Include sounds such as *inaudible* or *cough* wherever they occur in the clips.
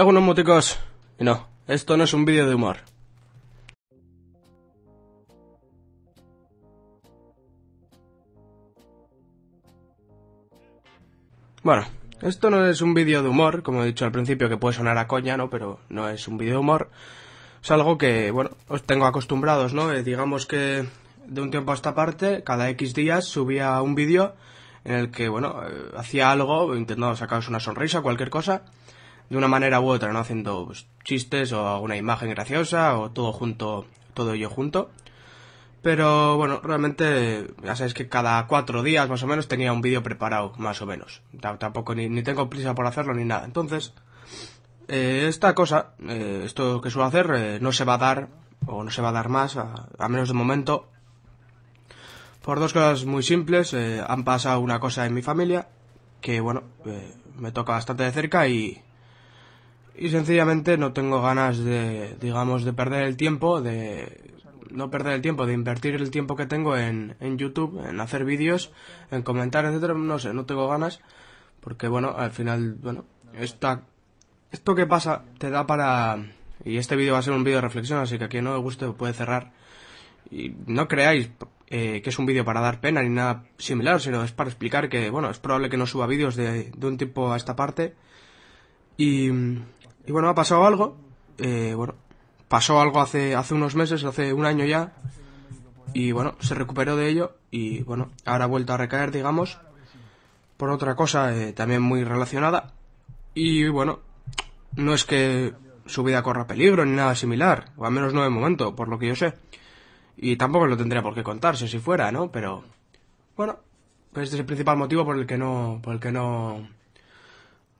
algunos eh, Y no, esto no es un vídeo de humor. Bueno, esto no es un vídeo de humor, como he dicho al principio que puede sonar a coña, ¿no? Pero no es un vídeo de humor. Es algo que, bueno, os tengo acostumbrados, ¿no? Eh, digamos que de un tiempo a esta parte, cada X días subía un vídeo en el que, bueno, eh, hacía algo, intentaba sacaros una sonrisa, cualquier cosa de una manera u otra, ¿no? Haciendo pues, chistes o alguna imagen graciosa o todo junto, todo ello junto. Pero bueno, realmente ya sabéis que cada cuatro días más o menos tenía un vídeo preparado, más o menos. tampoco ni, tengo prisa por hacerlo ni nada. Entonces, eh, esta cosa, eh, esto que suelo hacer, eh, no se va a dar, o no se va a dar más, a menos de momento. Por dos cosas muy simples, han pasado una cosa en mi familia, que bueno, me toca bastante de cerca y, y sencillamente no tengo ganas de, digamos, de perder el tiempo, de no perder el tiempo, de invertir el tiempo que tengo en, en YouTube, en hacer vídeos, en comentar, etcétera, no sé, no tengo ganas, porque bueno, al final, bueno, esto que pasa te da para, y este vídeo va a ser un vídeo de reflexión, así que a quien no le guste puede cerrar, y no creáis eh, que es un vídeo para dar pena ni nada similar, sino es para explicar que, bueno, es probable que no suba vídeos de, de un tipo a esta parte, y y bueno, ha pasado algo. Eh, bueno, pasó algo hace, hace unos meses, hace un año ya. Y bueno, se recuperó de ello y bueno, ahora ha vuelto a recaer, digamos, por otra cosa eh, también muy relacionada. Y bueno, no es que su vida corra peligro ni nada similar, o al menos no de momento, por lo que yo sé. Y tampoco lo tendría por qué contarse si fuera, ¿no? Pero bueno, este es el principal motivo por el que no por el que no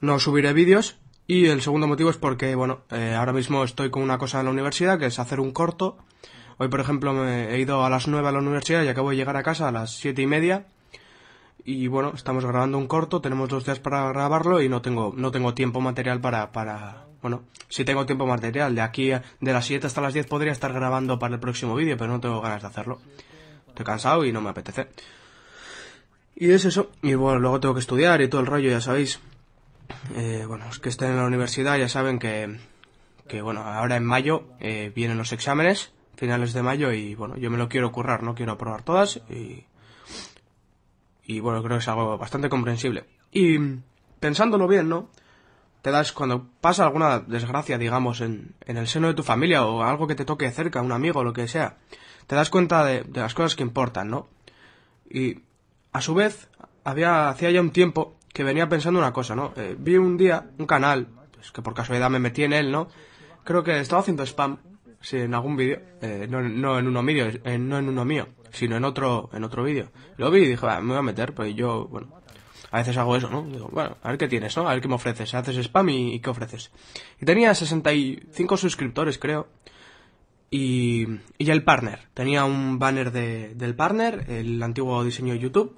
no subiré vídeos y el segundo motivo es porque, bueno, eh, ahora mismo estoy con una cosa en la universidad, que es hacer un corto. Hoy, por ejemplo, me he ido a las 9 a la universidad y acabo de llegar a casa a las siete y media. Y bueno, estamos grabando un corto, tenemos dos días para grabarlo y no tengo, no tengo tiempo material para, para... Bueno, si tengo tiempo material. De aquí, de las 7 hasta las 10 podría estar grabando para el próximo vídeo, pero no tengo ganas de hacerlo. Estoy cansado y no me apetece. Y es eso. Y bueno, luego tengo que estudiar y todo el rollo, ya sabéis eh, bueno, los que estén en la universidad ya saben que, que bueno, ahora en mayo eh, vienen los exámenes, finales de mayo, y bueno, yo me lo quiero currar, no quiero aprobar todas, y, bueno, creo que es algo bastante comprensible. Y pensándolo bien, ¿no? Te das cuando pasa alguna desgracia, digamos, en, en el seno de tu familia o algo que te toque cerca, un amigo, o lo que sea, te das cuenta de, de las cosas que importan, ¿no? Y a su vez, había hacía ya un tiempo que venía pensando una cosa, ¿no? Eh, vi un día un canal, pues que por casualidad me metí en él, ¿no? Creo que estaba haciendo spam, en algún vídeo, eh, no, en uno mío, eh, no en uno mío, sino en otro, en otro vídeo. Lo vi y dije, me voy a meter, pues yo, bueno, a veces hago eso, ¿no? Digo, bueno, a ver qué tienes, ¿no? A ver qué me ofreces, haces spam y, qué ofreces. Y tenía 65 suscriptores, creo. Y, y, el partner. Tenía un banner de, del partner, el antiguo diseño de YouTube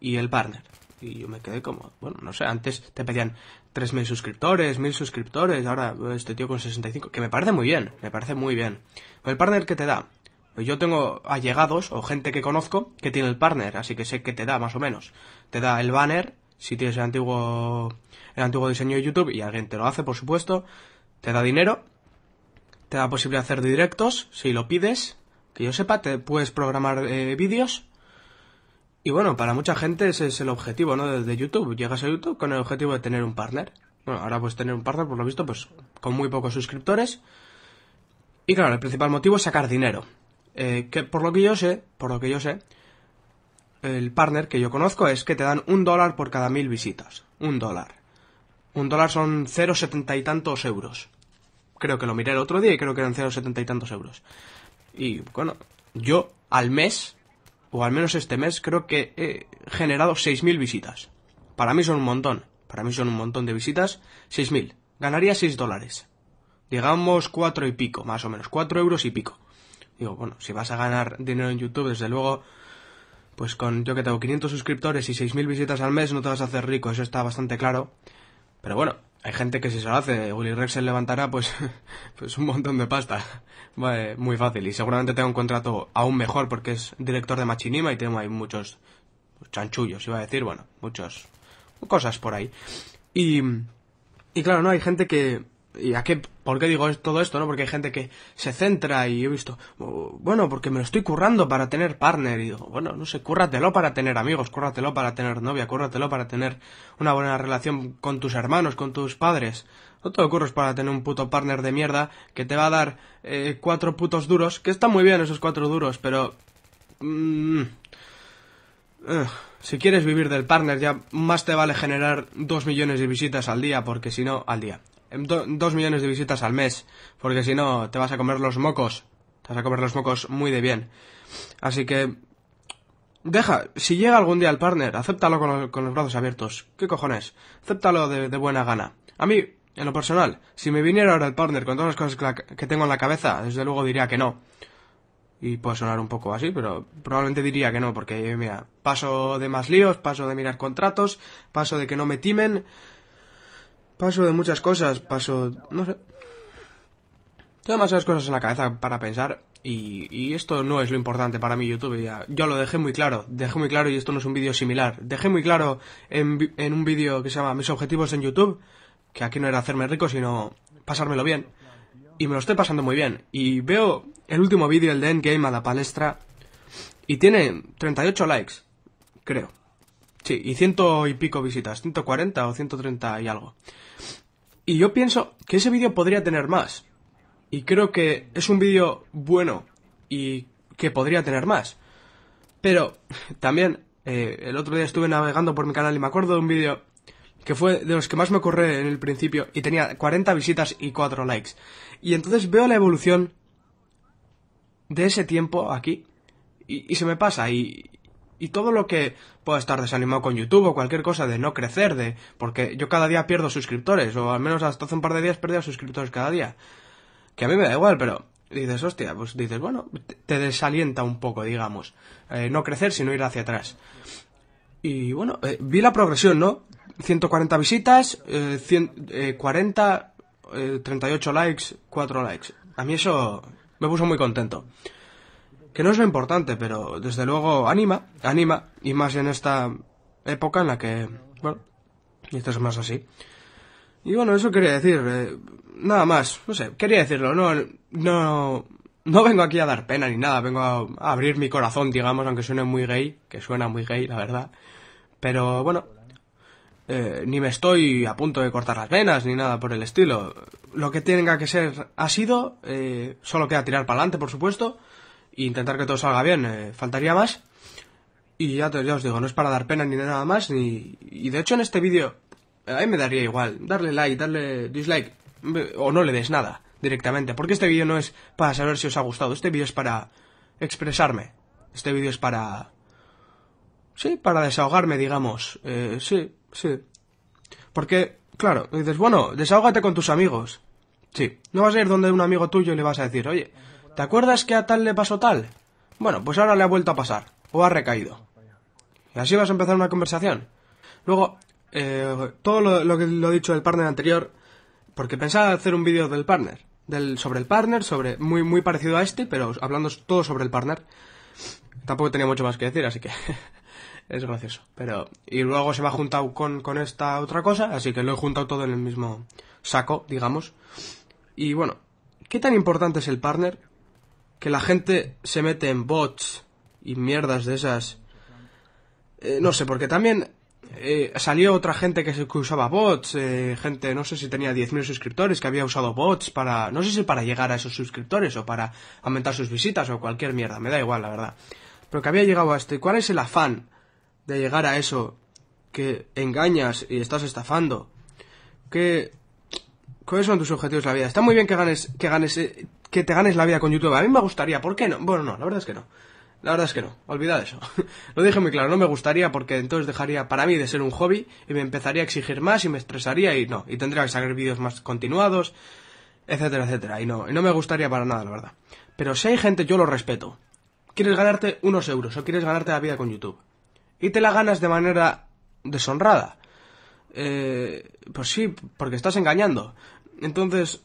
y el partner. Y yo me quedé como, bueno, no sé, antes te pedían 3.000 suscriptores, 1.000 suscriptores, ahora este tío con 65, que me parece muy bien, me parece muy bien. el partner que te da, pues yo tengo allegados o gente que conozco que tiene el partner, así que sé que te da más o menos. Te da el banner, si tienes el antiguo, el antiguo diseño de YouTube, y alguien te lo hace, por supuesto, te da dinero, te da posibilidad de hacer directos, si lo pides, que yo sepa, te puedes programar eh, vídeos, y bueno, para mucha gente ese es el objetivo, ¿no? Desde YouTube. Llegas a YouTube con el objetivo de tener un partner. Bueno, ahora pues tener un partner, por lo visto, pues con muy pocos suscriptores. Y claro, el principal motivo es sacar dinero. Eh, que por lo que yo sé, por lo que yo sé, el partner que yo conozco es que te dan un dólar por cada mil visitas. Un dólar. Un dólar son 0,70 y tantos euros. Creo que lo miré el otro día y creo que eran 0,70 y tantos euros. Y bueno, yo al mes o al menos este mes, creo que he generado 6.000 visitas. Para mí son un montón. Para mí son un montón de visitas. 6.000. Ganaría 6 dólares. Digamos 4 y pico, más o menos. 4 euros y pico. Digo, bueno, si vas a ganar dinero en YouTube, desde luego, pues con yo que tengo 500 suscriptores y 6.000 visitas al mes no te vas a hacer rico, eso está bastante claro. Pero bueno, hay gente que si se lo hace, Willy Rex se levantará pues, *laughs* pues un montón de pasta. Eh, muy fácil. Y seguramente tenga un contrato aún mejor porque es director de Machinima y tengo ahí muchos chanchullos, iba a decir, bueno, muchos cosas por ahí. Y, y claro, ¿no? Hay gente que y a qué, ¿por qué digo todo esto, no? Porque hay gente que se centra y he visto, oh, bueno, porque me lo estoy currando para tener partner. Y digo, bueno, no sé, cúrratelo para tener amigos, cúrratelo para tener novia, cúrratelo para tener una buena relación con tus hermanos, con tus padres. No te lo para tener un puto partner de mierda que te va a dar eh, cuatro putos duros, que están muy bien esos cuatro duros, pero... Mm, si quieres vivir del partner ya más te vale generar dos millones de visitas al día, porque si no, al día Dos millones de visitas al mes, porque si no te vas a comer los mocos, te vas a comer los mocos muy de bien. Así que deja, si llega algún día el partner, acéptalo con, los, brazos abiertos. ¿Qué cojones? Acéptalo de, buena gana. A mí, en lo personal, si me viniera ahora el partner con todas las cosas que, que tengo en la cabeza, desde luego diría que no. Y puede sonar un poco así, pero probablemente diría que no, porque mira, paso de más líos, paso de mirar contratos, paso de que no me timen, Paso de muchas cosas, paso... no sé. Tengo demasiadas cosas en la cabeza para pensar y, esto no es lo importante para mí YouTube. Ya, yo lo dejé muy claro, dejé muy claro y esto no es un vídeo similar. Dejé muy claro en, en un vídeo que se llama Mis objetivos en YouTube, que aquí no era hacerme rico, sino pasármelo bien. Y me lo estoy pasando muy bien. Y veo el último vídeo, el de Endgame, a la palestra, y tiene 38 likes, creo. Sí, y ciento y pico visitas, 140 o 130 y algo. Y yo pienso que ese vídeo podría tener más. Y creo que es un vídeo bueno y que podría tener más. Pero también eh, el otro día estuve navegando por mi canal y me acuerdo de un vídeo que fue de los que más me ocurre en el principio y tenía 40 visitas y 4 likes. Y entonces veo la evolución de ese tiempo aquí y, y se me pasa y, y todo lo que pueda estar desanimado con YouTube o cualquier cosa de no crecer, de porque yo cada día pierdo suscriptores, o al menos hasta hace un par de días perdía suscriptores cada día. Que a mí me da igual, pero dices, hostia, pues dices, bueno, te desalienta un poco, digamos. Eh, no crecer, sino ir hacia atrás. Y bueno, eh, vi la progresión, ¿no? 140 visitas, eh, 40, 38 eh, likes, 4 likes. A mí eso me puso muy contento que no es lo importante, pero desde luego anima, anima, y más en esta época en la que, bueno, y esto es más así. Y bueno, eso quería decir, eh, nada más, no sé, quería decirlo, no, no, no vengo aquí a dar pena ni nada, vengo a, abrir mi corazón, digamos, aunque suene muy gay, que suena muy gay, la verdad, pero bueno, eh, ni me estoy a punto de cortar las venas ni nada por el estilo. Lo que tenga que ser ha sido, eh, solo queda tirar para adelante, por supuesto, intentar que todo salga bien. Eh, faltaría más. Y ya, os digo, no es para dar pena ni nada más. y de hecho en este vídeo, eh, a mí me daría igual. Darle like, darle dislike. O no le des nada directamente. Porque este vídeo no es para saber si os ha gustado. Este vídeo es para expresarme. Este vídeo es para... Sí, para desahogarme, digamos. Eh, sí, sí. Porque, claro, dices, bueno, desahógate con tus amigos. Sí, no vas a ir donde un amigo tuyo y le vas a decir, oye, ¿Te acuerdas que a tal le pasó tal? Bueno, pues ahora le ha vuelto a pasar, o ha recaído. Y así vas a empezar una conversación. Luego, eh, todo lo, que lo he dicho del partner anterior, porque pensaba hacer un vídeo del partner, del, sobre el partner, sobre muy, muy parecido a este, pero hablando todo sobre el partner. Tampoco tenía mucho más que decir, así que *laughs* es gracioso. Pero, y luego se me ha juntado con, con esta otra cosa, así que lo he juntado todo en el mismo saco, digamos. Y bueno, ¿qué tan importante es el partner? que la gente se mete en bots y mierdas de esas. Eh, no sé, porque también eh, salió otra gente que, usaba bots, eh, gente, no sé si tenía 10.000 suscriptores, que había usado bots para, no sé si para llegar a esos suscriptores o para aumentar sus visitas o cualquier mierda, me da igual, la verdad. Pero que había llegado a esto. cuál es el afán de llegar a eso que engañas y estás estafando? Que... ¿Cuáles son tus objetivos en la vida? Está muy bien que ganes, que ganes que te ganes la vida con YouTube. A mí me gustaría, ¿por qué no? Bueno, no, la verdad es que no. La verdad es que no, olvidad eso. *laughs* Lo dije muy claro, no me gustaría porque entonces dejaría para mí de ser un hobby y me empezaría a exigir más y me estresaría y no, y tendría que sacar vídeos más continuados, etcétera, etcétera. Y no, y no me gustaría para nada, la verdad. Pero si hay gente, yo lo respeto. Quieres ganarte unos euros o quieres ganarte la vida con YouTube. Y te la ganas de manera deshonrada. Eh, pues sí, porque estás engañando. Entonces,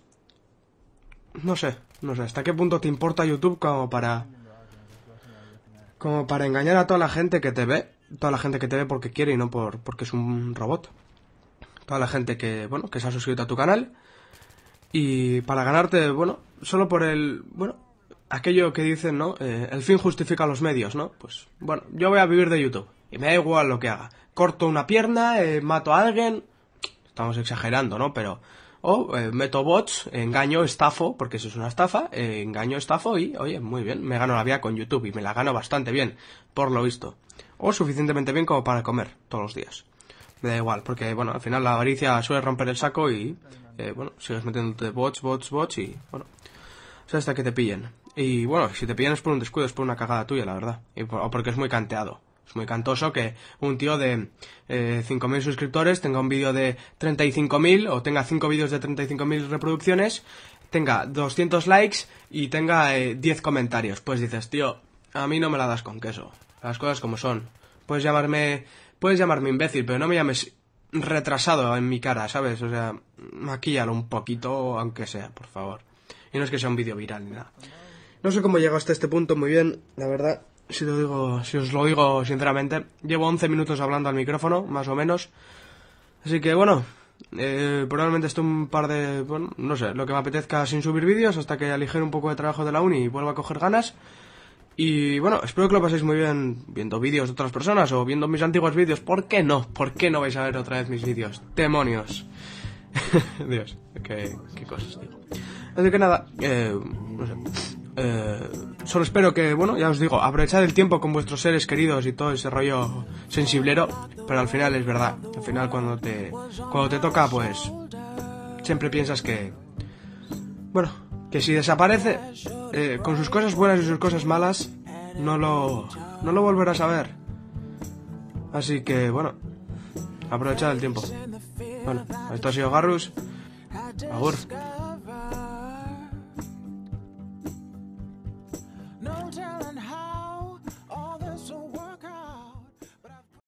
no sé, no sé, ¿hasta qué punto te importa YouTube como para... Como para engañar a toda la gente que te ve? Toda la gente que te ve porque quiere y no por, porque es un robot. Toda la gente que, bueno, que se ha suscrito a tu canal. Y para ganarte, bueno, solo por el... Bueno, aquello que dicen, ¿no? Eh, el fin justifica los medios, ¿no? Pues bueno, yo voy a vivir de YouTube y me da igual lo que haga. Corto una pierna, eh, mato a alguien. Estamos exagerando, ¿no? Pero o eh, meto bots, engaño, estafo, porque eso es una estafa, eh, engaño, estafo y, oye, muy bien, me gano la vida con YouTube y me la gano bastante bien, por lo visto. O suficientemente bien como para comer todos los días. Me da igual, porque, bueno, al final la avaricia suele romper el saco y, eh, bueno, sigues metiéndote bots, bots, bots y, bueno, o sea, hasta que te pillen. Y, bueno, si te pillan es por un descuido, es por una cagada tuya, la verdad, o porque es muy canteado. Es muy cantoso que un tío de 5.000 eh, suscriptores tenga un vídeo de 35.000 o tenga 5 vídeos de 35.000 reproducciones, tenga 200 likes y tenga 10 eh, comentarios. Pues dices, tío, a mí no me la das con queso. Las cosas como son. Puedes llamarme, puedes llamarme imbécil, pero no me llames retrasado en mi cara, ¿sabes? O sea, maquíllalo un poquito, aunque sea, por favor. Y no es que sea un vídeo viral ni nada. No sé cómo he llegado hasta este punto muy bien, la verdad si, digo, si os lo digo sinceramente, llevo 11 minutos hablando al micrófono, más o menos. Así que bueno, eh, probablemente esté un par de, bueno, no sé, lo que me apetezca sin subir vídeos hasta que aligere un poco de trabajo de la uni y vuelva a coger ganas. Y bueno, espero que lo paséis muy bien viendo vídeos de otras personas o viendo mis antiguos vídeos. ¿Por qué no? ¿Por qué no vais a ver otra vez mis vídeos? ¡Demonios! *laughs* Dios, qué, qué cosas digo. Así que nada, eh, no sé. Eh, solo espero que, bueno, ya os digo, aprovechad el tiempo con vuestros seres queridos y todo ese rollo sensiblero, pero al final es verdad. Al final cuando te, cuando te toca, pues siempre piensas que, bueno, que si desaparece, eh, con sus cosas buenas y sus cosas malas, no lo, no lo volverás a ver. Así que, bueno, aprovechad el tiempo. Bueno, esto ha sido Garrus.